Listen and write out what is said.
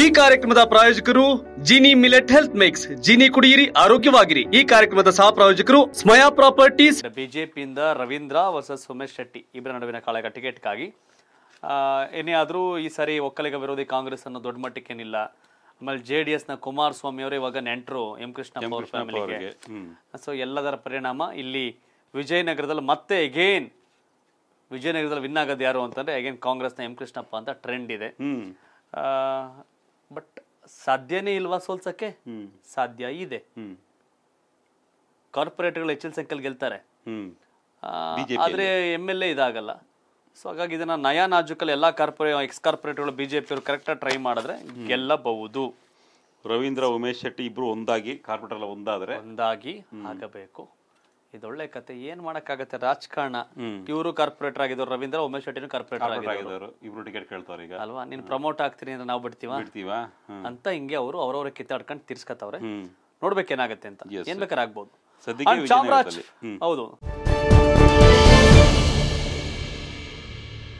ಈ ಕಾರ್ಯಕ್ರಮದ ಪ್ರಾಯೋಜಕರು Jini millet health mix Jini ಕುಡಿಯಿರಿ ಆರೋಗ್ಯವಾಗಿರಿ ಈ ಕಾರ್ಯಕ್ರಮದ ಸಹ ಪ್ರಾಯೋಜಕರು ಸ್ಮಯಾ ಪ್ರಾಪರ್ಟೀಸ್ ಬಿಜೆಪಿಯಿಂದ ರವೀಂದ್ರ ವರ್ಸಸ್ ಉಮೇಶ್ ಶೆಟ್ಟಿ ಇಬ್ಬರ ನಡುವಿನ ಕಾಳಗ ಟಿಕೆಟ್ಗಾಗಿ ಏನೇ ಆದರೂ ಈ ಸಾರಿ ಒಕ್ಕಲಿಗ ವಿರೋಧಿ ಕಾಂಗ್ರೆಸ್ ಅನ್ನೋ ದೊಡ್ಡ ಮಟ್ಟಕ್ಕೇನಿಲ್ಲ ಆಮೇಲೆ ಜೆ ಡಿ ಎಸ್ನ ಕುಮಾರಸ್ವಾಮಿ ಅವರು ಇವಾಗ ನೆಂಟರು ಎಂ ಕೃಷ್ಣಪ್ಪ ಫ್ಯಾಮಿಲಿಗೆ ಸೊ ಎಲ್ಲದರ ಪರಿಣಾಮ ಇಲ್ಲಿ ವಿಜಯನಗರದಲ್ಲಿ ಮತ್ತೆ ಎಗೇನ್ ವಿಜಯನಗರದಲ್ಲಿ ವಿನ್ ಆಗೋದು ಯಾರು ಅಂತಂದ್ರೆ ಅಗೇನ್ ಕಾಂಗ್ರೆಸ್ನ ಎಂ ಕೃಷ್ಣಪ್ಪ ಅಂತ ಟ್ರೆಂಡ್ ಇದೆ ಸಾಧ್ಯನೇ ಇಲ್ವಾ ಸೋಲ್ಸಕ್ಕೆ ಸಾಧ್ಯ ಇದೆ ಕಾರ್ಪೊರೇಟ್ಗಳು ಹೆಚ್ಚಿನ ಸಂಖ್ಯೆಯಲ್ಲಿ ಗೆಲ್ತಾರೆ ಆದ್ರೆ ಎಮ್ ಎಲ್ ಎ ಇದಾಗಲ್ಲ ಸೊ ಹಾಗಾಗಿ ಇದನ್ನ ನಯಾ ನಾಜುಕಲ್ಲಿ ಎಲ್ಲಾ ಕಾರ್ಪೊರೇ ಎಕ್ಸ್ ಕಾರ್ಪೊರೇಟ್ಗಳು ಬಿಜೆಪಿ ಅವರು ಆಗಿ ಟ್ರೈ ಮಾಡಿದ್ರೆ ಗೆಲ್ಲಬಹುದು ರವೀಂದ್ರ ಉಮೇಶ್ ಶೆಟ್ಟಿ ಇಬ್ರು ಒಂದಾಗಿ ಎಲ್ಲ ಒಂದಾದ್ರೆ ಒಂದಾಗಿ ಆಗಬೇಕು ಇದು ಒಳ್ಳೆ ಕತೆ ಏನ್ ಮಾಡಕ್ಕಾಗತ್ತೆ ರಾಜಕಾರಣ ಇವರು ಕಾರ್ಪೊರೇಟರ್ ಆಗಿದ್ರು ರವೀಂದ್ರ ಉಮೇಶ್ ಶೆಟ್ಟಿ ಕಾರ್ಪೊರೇಟರ್ ಆಗಿದ್ರು ಇಬ್ರು ಟಿಕೆಟ್ ಕೇಳ್ತಾರೆ ಈಗ ಅಲ್ವಾ ನೀನ್ ಪ್ರಮೋಟ್ ಆಗ್ತೀನಿ ಅಂದ್ರೆ ನಾವು ಬಿಡ್ತೀವ ಅಂತ ಹಿಂಗೆ ಅವರು ಅವ್ರವ್ರ ಕಿತ್ತಾಡ್ಕೊಂಡು ತಿರ್ಸ್ಕತ್ತವ್ರೆ ನೋಡ್ಬೇಕೇನಾಗತ್ತೆ ಅಂತ ಏನ್ ಬೇಕಾದ್ರೆ ಆಗ್ಬೋದು ಚಾಮರಾಜ್ ಹೌದು